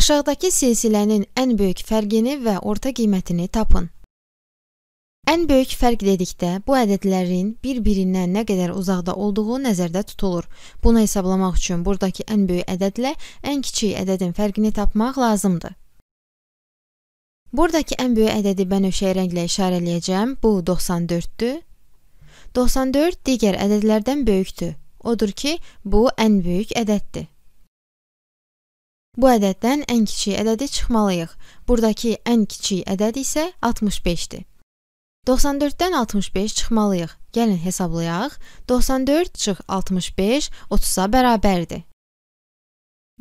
Aşağıdakı silsilənin ən böyük fərqini və orta qiymətini tapın. Ən böyük fərq dedikdə bu ədədlərin bir-birindən nə qədər uzaqda olduğu nəzərdə tutulur. Bunu hesablamaq üçün burdakı ən böyük ədədlə ən kiçik ədədin fərqini tapmaq lazımdır. Burdakı ən böyük ədədi bənövşəyi rənglə işarələyəcəm. Bu 94-dür. 94 digər ədədlərdən böyükdür. Odur ki, bu ən böyük ədəddir. Bu ədəddən ən kiçik ədədi çıxmalıyıq. Burdakı ən kiçik ədəd isə 65-dir. 94-dən 65 çıxmalıyıq. Gəlin hesablayaq. 94 çıx 65 30-a bərabərdir.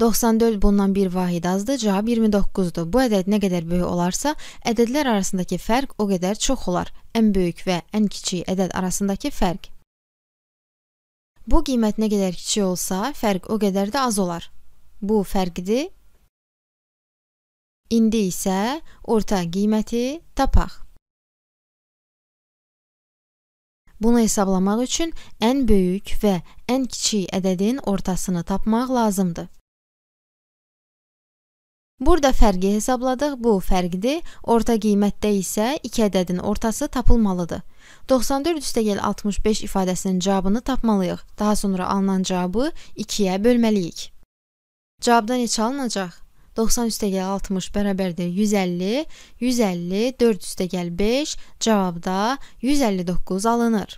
94 bundan bir vahid azdır, cavab 29-dur. Bu ədəd nə qədər böyük olarsa, ədədlər arasındakı fərq o qədər çox olar. Ən böyük və ən kiçik ədəd arasındakı fərq. Bu qiymət nə qədər kiçik olsa, fərq o qədər də az olar. Bu fərqdir. İndi isə orta qiyməti tapaq. Bunu hesablamaq üçün ən böyük və ən kiçik ədədin ortasını tapmaq lazımdır. Burada fərqi hesabladıq. Bu fərqdir. Orta qiymətdə isə 2 ədədin ortası tapılmalıdır. 94 üstəgəl 65 ifadəsinin cavabını tapmalıyıq. Daha sonra alınan cavabı 2-yə bölməliyik. Cavabda neçə alınacaq? 90 üstə gəl 60 bərabərdir 150, 150, 4 üstə gəl 5, cavabda 159 alınır.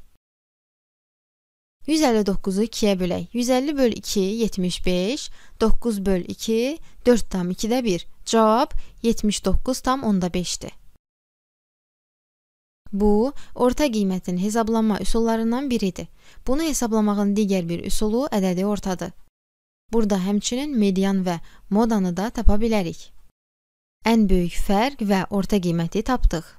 159-u 2-yə bölək. 150 böl 2, 75, 9 böl 2, 4 tam 2-də 1. Cavab 79 tam 10-da 5-dir. Bu, orta qiymətin hesablanma üsullarından biridir. Bunu hesablamağın digər bir üsulu ədədi ortadır. Burada həmçinin median və modanı da tapa bilərik. Ən böyük fərq və orta qiyməti tapdıq.